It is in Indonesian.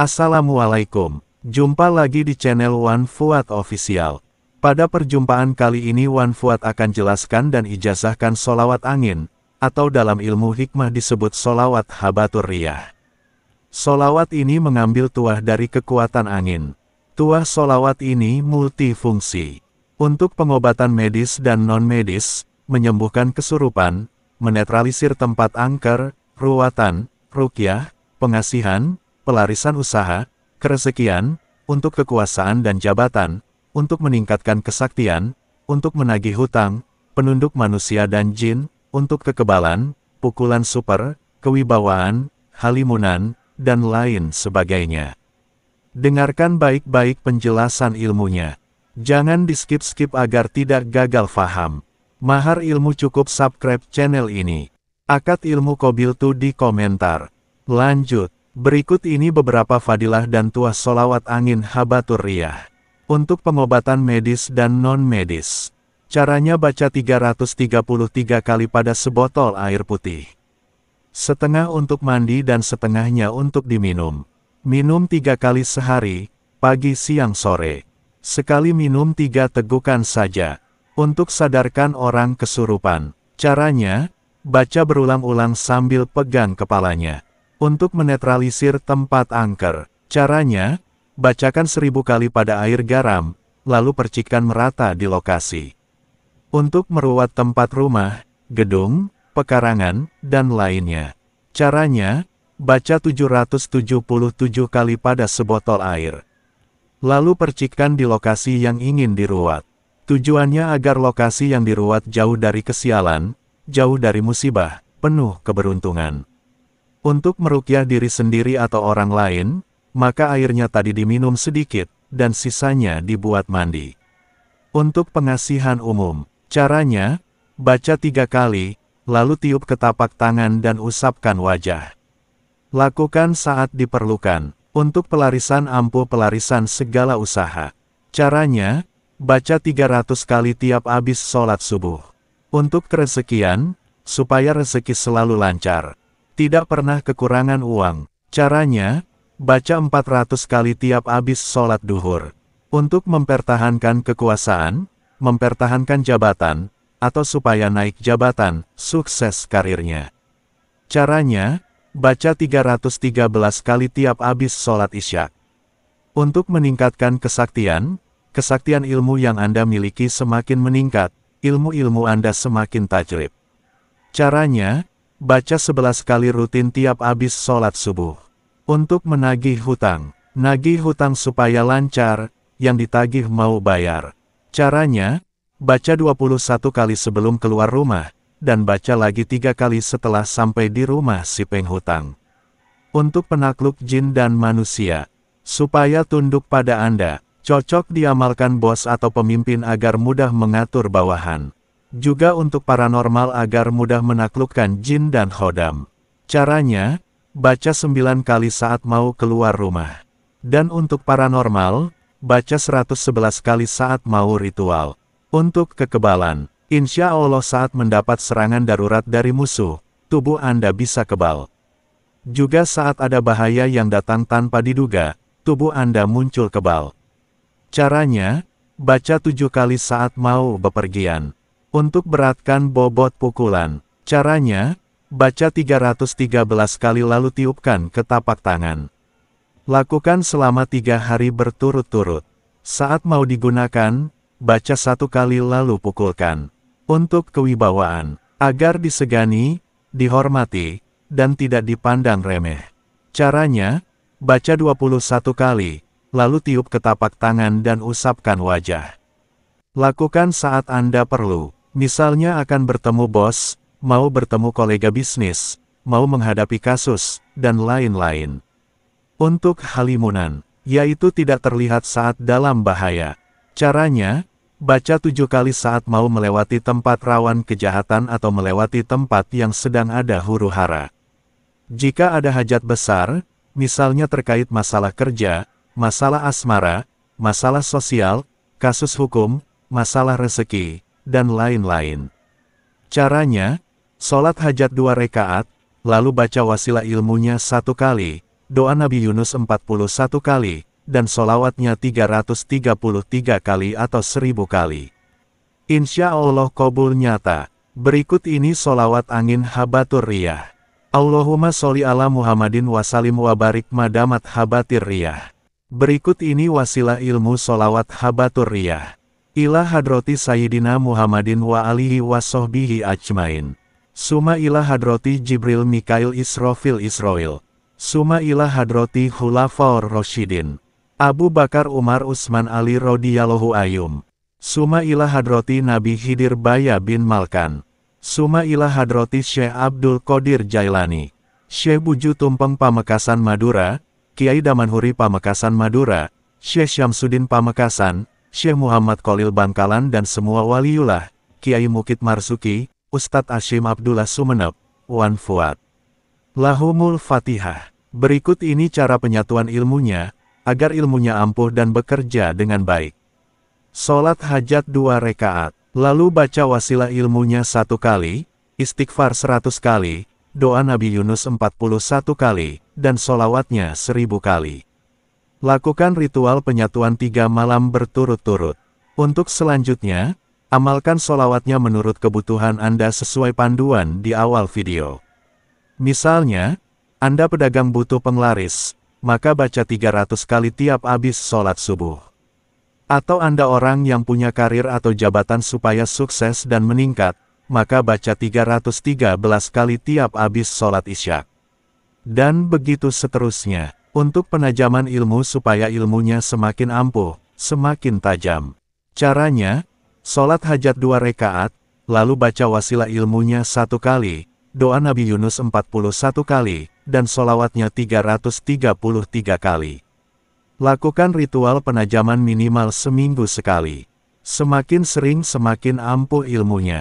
Assalamualaikum, jumpa lagi di channel One Fuad Official. Pada perjumpaan kali ini One Fuad akan jelaskan dan ijazahkan solawat angin, atau dalam ilmu hikmah disebut solawat habatur riyah. Solawat ini mengambil tuah dari kekuatan angin. Tuah solawat ini multifungsi. Untuk pengobatan medis dan non-medis, menyembuhkan kesurupan, menetralisir tempat angker, ruatan, rukyah, pengasihan, pelarisan usaha, keresekian, untuk kekuasaan dan jabatan, untuk meningkatkan kesaktian, untuk menagih hutang, penunduk manusia dan jin, untuk kekebalan, pukulan super, kewibawaan, halimunan, dan lain sebagainya. Dengarkan baik-baik penjelasan ilmunya. Jangan di skip-skip agar tidak gagal faham. Mahar ilmu cukup subscribe channel ini. Akad ilmu kobil tuh di komentar. Lanjut. Berikut ini beberapa fadilah dan tuah solawat angin habatur riyah. Untuk pengobatan medis dan non-medis. Caranya baca 333 kali pada sebotol air putih. Setengah untuk mandi dan setengahnya untuk diminum. Minum tiga kali sehari, pagi siang sore. Sekali minum tiga tegukan saja. Untuk sadarkan orang kesurupan. Caranya, baca berulang-ulang sambil pegang kepalanya. Untuk menetralisir tempat angker, caranya, bacakan seribu kali pada air garam, lalu percikan merata di lokasi. Untuk meruat tempat rumah, gedung, pekarangan, dan lainnya. Caranya, baca 777 kali pada sebotol air. Lalu percikan di lokasi yang ingin diruat. Tujuannya agar lokasi yang diruat jauh dari kesialan, jauh dari musibah, penuh keberuntungan. Untuk merukyah diri sendiri atau orang lain, maka airnya tadi diminum sedikit, dan sisanya dibuat mandi. Untuk pengasihan umum, caranya, baca tiga kali, lalu tiup ke tapak tangan dan usapkan wajah. Lakukan saat diperlukan, untuk pelarisan ampuh pelarisan segala usaha. Caranya, baca 300 kali tiap abis sholat subuh. Untuk kerezekian, supaya rezeki selalu lancar. Tidak pernah kekurangan uang. Caranya, baca 400 kali tiap abis sholat duhur. Untuk mempertahankan kekuasaan, mempertahankan jabatan, atau supaya naik jabatan, sukses karirnya. Caranya, baca 313 kali tiap abis sholat isyak. Untuk meningkatkan kesaktian, kesaktian ilmu yang Anda miliki semakin meningkat, ilmu-ilmu Anda semakin tajrib. Caranya, Baca 11 kali rutin tiap habis sholat subuh. Untuk menagih hutang, nagih hutang supaya lancar, yang ditagih mau bayar. Caranya, baca 21 kali sebelum keluar rumah, dan baca lagi tiga kali setelah sampai di rumah si penghutang. Untuk penakluk jin dan manusia, supaya tunduk pada Anda, cocok diamalkan bos atau pemimpin agar mudah mengatur bawahan. Juga untuk paranormal agar mudah menaklukkan jin dan hodam. Caranya, baca 9 kali saat mau keluar rumah. Dan untuk paranormal, baca 111 kali saat mau ritual. Untuk kekebalan, insya Allah saat mendapat serangan darurat dari musuh, tubuh Anda bisa kebal. Juga saat ada bahaya yang datang tanpa diduga, tubuh Anda muncul kebal. Caranya, baca tujuh kali saat mau bepergian. Untuk beratkan bobot pukulan, caranya, baca 313 kali lalu tiupkan ke tapak tangan. Lakukan selama tiga hari berturut-turut. Saat mau digunakan, baca satu kali lalu pukulkan. Untuk kewibawaan, agar disegani, dihormati, dan tidak dipandang remeh. Caranya, baca 21 kali, lalu tiup ke tapak tangan dan usapkan wajah. Lakukan saat Anda perlu. Misalnya akan bertemu bos, mau bertemu kolega bisnis, mau menghadapi kasus, dan lain-lain. Untuk halimunan, yaitu tidak terlihat saat dalam bahaya. Caranya, baca tujuh kali saat mau melewati tempat rawan kejahatan atau melewati tempat yang sedang ada huru hara. Jika ada hajat besar, misalnya terkait masalah kerja, masalah asmara, masalah sosial, kasus hukum, masalah rezeki, dan lain-lain. Caranya, sholat hajat dua rekaat, lalu baca wasilah ilmunya satu kali, doa Nabi Yunus 41 kali, dan solawatnya 333 kali atau 1000 kali. Insya Allah kobul nyata. Berikut ini sholawat angin habatur riyah. Allahumma sholli ala Muhammadin wa barik madamat habatir riyah. Berikut ini wasilah ilmu sholawat habatur riyah. Ila hadroti Sayyidina Muhammadin wa alihi wa sohbihi ajmain. Suma ila hadroti Jibril Mikail Israfil Israel. Suma ila hadroti Hulafaur Roshidin. Abu Bakar Umar Usman Ali radhiyallahu ayum. Suma ila hadroti Nabi Hidir Baya bin Malkan. Suma ila hadroti Syekh Abdul Qadir Jailani. Syekh Buju Tumpeng Pamekasan Madura, Kiai Damanhuri Pamekasan Madura, Syekh Syamsuddin Pamekasan, Syekh Muhammad Kolil Bangkalan dan semua waliullah, Kiai Mukit Marsuki, Ustadz Ashim Abdullah Sumeneb, Wan Fuad. Lahumul Fatihah. Berikut ini cara penyatuan ilmunya, agar ilmunya ampuh dan bekerja dengan baik. Sholat hajat dua rekaat, lalu baca wasilah ilmunya satu kali, istighfar seratus kali, doa Nabi Yunus empat puluh satu kali, dan solawatnya seribu kali. Lakukan ritual penyatuan tiga malam berturut-turut. Untuk selanjutnya, amalkan solawatnya menurut kebutuhan Anda sesuai panduan di awal video. Misalnya, Anda pedagang butuh penglaris, maka baca 300 kali tiap habis sholat subuh. Atau Anda orang yang punya karir atau jabatan supaya sukses dan meningkat, maka baca 313 kali tiap habis sholat isyak. Dan begitu seterusnya. Untuk penajaman ilmu supaya ilmunya semakin ampuh, semakin tajam. Caranya, sholat hajat dua rekaat, lalu baca wasilah ilmunya satu kali, doa Nabi Yunus 41 kali, dan solawatnya 333 kali. Lakukan ritual penajaman minimal seminggu sekali. Semakin sering semakin ampuh ilmunya.